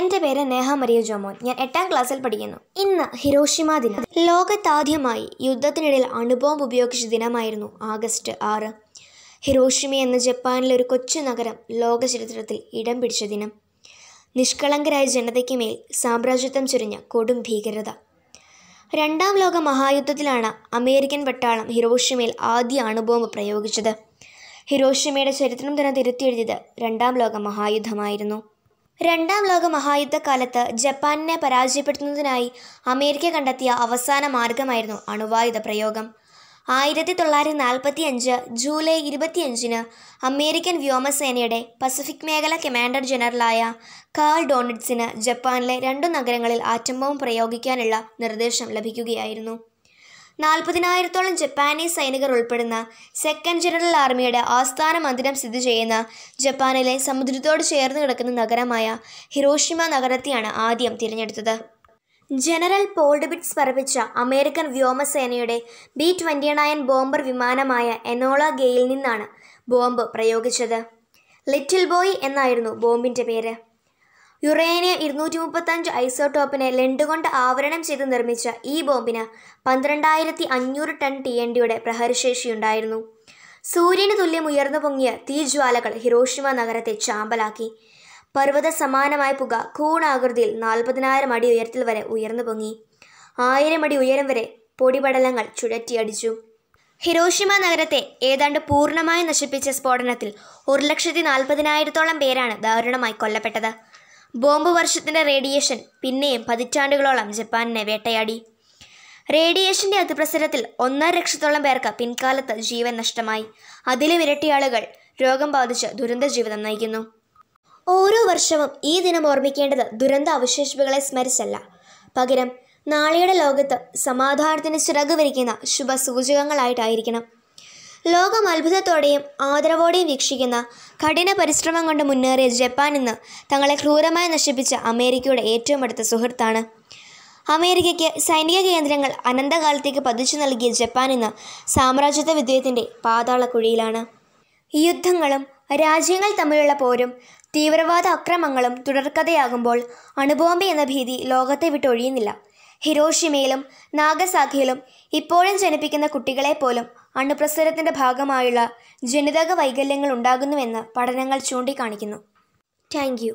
എൻ്റെ പേര് നേഹ മരിയ ജോമോൻ ഞാൻ എട്ടാം ക്ലാസ്സിൽ പഠിക്കുന്നു ഇന്ന് ഹിരോഷിമ ദിനം ലോകത്താദ്യമായി യുദ്ധത്തിനിടയിൽ അണുബോംബ് ഉപയോഗിച്ച ദിനമായിരുന്നു ആഗസ്റ്റ് ആറ് ഹിരോഷിമ എന്ന ജപ്പാനിലെ ഒരു കൊച്ചു നഗരം ലോക ചരിത്രത്തിൽ ഇടം പിടിച്ച ദിനം നിഷ്കളങ്കരായ ജനതയ്ക്ക് മേൽ സാമ്രാജ്യത്വം ചൊരിഞ്ഞ കൊടും ഭീകരത രണ്ടാം ലോക മഹായുദ്ധത്തിലാണ് അമേരിക്കൻ പട്ടാളം ഹിരോഷിമയിൽ ആദ്യ അണുബോംബ് പ്രയോഗിച്ചത് ഹിരോഷിമയുടെ ചരിത്രം തന്നെ തിരുത്തിയെഴുതിയത് രണ്ടാം ലോക മഹായുദ്ധമായിരുന്നു രണ്ടാം ലോക മഹായുദ്ധകാലത്ത് ജപ്പാനിനെ പരാജയപ്പെടുത്തുന്നതിനായി അമേരിക്ക കണ്ടെത്തിയ അവസാന മാർഗമായിരുന്നു അണുവായുധ പ്രയോഗം ആയിരത്തി തൊള്ളായിരത്തി നാൽപ്പത്തി അഞ്ച് ജൂലൈ ഇരുപത്തിയഞ്ചിന് അമേരിക്കൻ വ്യോമസേനയുടെ പസഫിക് മേഖല കമാൻഡർ ജനറലായ കാൾ ഡോണിറ്റ്സിന് ജപ്പാനിലെ രണ്ടു നഗരങ്ങളിൽ ആറ്റംബോംബ് പ്രയോഗിക്കാനുള്ള നിർദ്ദേശം ലഭിക്കുകയായിരുന്നു നാൽപ്പതിനായിരത്തോളം ജപ്പാനീസ് സൈനികർ ഉൾപ്പെടുന്ന സെക്കൻഡ് ജനറൽ ആർമിയുടെ ആസ്ഥാന മന്ദിരം സ്ഥിതി ചെയ്യുന്ന ജപ്പാനിലെ സമുദ്രത്തോട് ചേർന്ന് കിടക്കുന്ന നഗരമായ ഹിറോഷിമ നഗരത്തെയാണ് ആദ്യം തിരഞ്ഞെടുത്തത് ജനറൽ പോൾഡബിറ്റ്സ് പറപ്പിച്ച അമേരിക്കൻ വ്യോമസേനയുടെ ബി ട്വൻ്റി നയൻ ബോംബർ വിമാനമായ എനോള ഗെയിൽ നിന്നാണ് ബോംബ് പ്രയോഗിച്ചത് ലിറ്റിൽ ബോയ് എന്നായിരുന്നു ബോംബിൻ്റെ പേര് യുറേനിയം ഇരുന്നൂറ്റി മുപ്പത്തഞ്ച് ഐസോടോപ്പിനെ ലെണ്ട് കൊണ്ട് ആവരണം ചെയ്ത് നിർമ്മിച്ച ഈ ബോംബിന് പന്ത്രണ്ടായിരത്തി അഞ്ഞൂറ് ടൺ ടി എൻ ഡിയുടെ പ്രഹരശേഷിയുണ്ടായിരുന്നു സൂര്യന് തുല്യം ഉയർന്നു പൊങ്ങിയ തീജ്വാലകൾ ഹിരോഷിമ നഗരത്തെ ചാമ്പലാക്കി പർവ്വത സമാനമായ പുക കൂണാകൃതിയിൽ നാൽപ്പതിനായിരം അടി ഉയരത്തിൽ വരെ ഉയർന്നു പൊങ്ങി ആയിരം അടി ഉയരം വരെ പൊടിപടലങ്ങൾ ചുഴറ്റിയടിച്ചു ഹിരോഷിമ നഗരത്തെ ഏതാണ്ട് പൂർണ്ണമായും നശിപ്പിച്ച സ്ഫോടനത്തിൽ ഒരു ലക്ഷത്തി നാൽപ്പതിനായിരത്തോളം പേരാണ് ദാരുണമായി കൊല്ലപ്പെട്ടത് ബോംബ് വർഷത്തിൻ്റെ റേഡിയേഷൻ പിന്നെയും പതിറ്റാണ്ടുകളോളം ജപ്പാനിനെ വേട്ടയാടി റേഡിയേഷൻ്റെ അതിപ്രസരത്തിൽ ഒന്നര ലക്ഷത്തോളം പേർക്ക് പിൻകാലത്ത് ജീവൻ നഷ്ടമായി അതിലും ഇരട്ടിയാളുകൾ ആളുകൾ രോഗം ബാധിച്ച് ദുരന്ത ജീവിതം നയിക്കുന്നു ഓരോ വർഷവും ഈ ദിനം ഓർമ്മിക്കേണ്ടത് ദുരന്ത അവശേഷിപ്പുകളെ സ്മരിച്ചല്ല പകരം നാളെയുടെ ലോകത്ത് സമാധാനത്തിന് ചിറക് വരിക്കുന്ന ശുഭസൂചകങ്ങളായിട്ടായിരിക്കണം ലോകം അത്ഭുതത്തോടെയും ആദരവോടെയും വീക്ഷിക്കുന്ന കഠിന പരിശ്രമം കൊണ്ട് മുന്നേറിയ ജപ്പാൻ ഇന്ന് തങ്ങളെ ക്രൂരമായി നശിപ്പിച്ച അമേരിക്കയുടെ ഏറ്റവും അടുത്ത സുഹൃത്താണ് അമേരിക്കയ്ക്ക് സൈനിക കേന്ദ്രങ്ങൾ അനന്തകാലത്തേക്ക് പതിച്ചു നൽകിയ ജപ്പാൻ ഇന്ന് സാമ്രാജ്യത്വ വിദ്യത്തിൻ്റെ പാതാളക്കുഴിയിലാണ് യുദ്ധങ്ങളും രാജ്യങ്ങൾ തമ്മിലുള്ള പോരും തീവ്രവാദ അക്രമങ്ങളും തുടർക്കഥയാകുമ്പോൾ അണുബോംബി എന്ന ഭീതി ലോകത്തെ വിട്ടൊഴിയുന്നില്ല ഹിരോഷിമയിലും നാഗസാഖയിലും ഇപ്പോഴും ജനിപ്പിക്കുന്ന കുട്ടികളെ പോലും അണുപ്രസരത്തിൻ്റെ ഭാഗമായുള്ള ജനിതക വൈകല്യങ്ങൾ ഉണ്ടാകുന്നുവെന്ന് പഠനങ്ങൾ ചൂണ്ടിക്കാണിക്കുന്നു താങ്ക്